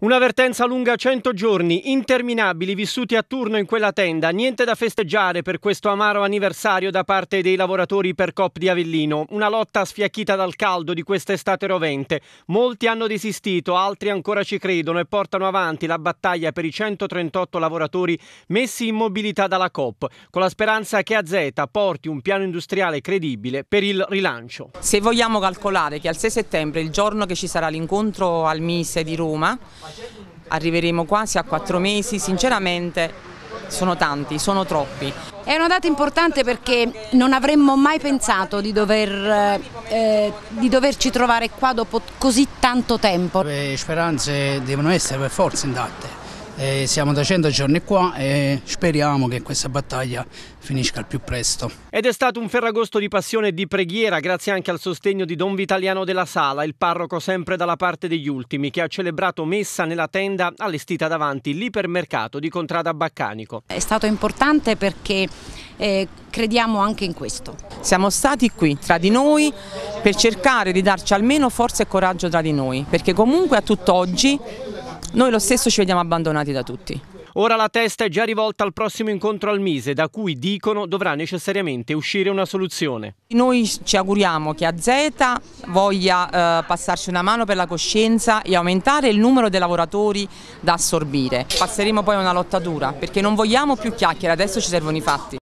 Una vertenza lunga 100 giorni, interminabili, vissuti a turno in quella tenda. Niente da festeggiare per questo amaro anniversario da parte dei lavoratori per COP di Avellino. Una lotta sfiacchita dal caldo di quest'estate rovente. Molti hanno desistito, altri ancora ci credono e portano avanti la battaglia per i 138 lavoratori messi in mobilità dalla COP, con la speranza che AZ porti un piano industriale credibile per il rilancio. Se vogliamo calcolare che al 6 settembre, il giorno che ci sarà l'incontro al MISE di Roma, Arriveremo quasi a quattro mesi, sinceramente sono tanti, sono troppi. È una data importante perché non avremmo mai pensato di, dover, eh, di doverci trovare qua dopo così tanto tempo. Le speranze devono essere per forza intatte e siamo da 100 giorni qua e speriamo che questa battaglia finisca al più presto. Ed è stato un ferragosto di passione e di preghiera grazie anche al sostegno di Don Vitaliano della Sala, il parroco sempre dalla parte degli ultimi, che ha celebrato messa nella tenda allestita davanti l'ipermercato di Contrada Baccanico. È stato importante perché eh, crediamo anche in questo. Siamo stati qui tra di noi per cercare di darci almeno forza e coraggio tra di noi, perché comunque a tutt'oggi noi lo stesso ci vediamo abbandonati da tutti. Ora la testa è già rivolta al prossimo incontro al Mise, da cui dicono dovrà necessariamente uscire una soluzione. Noi ci auguriamo che AZ voglia eh, passarci una mano per la coscienza e aumentare il numero dei lavoratori da assorbire. Passeremo poi a una lotta dura, perché non vogliamo più chiacchiere, adesso ci servono i fatti.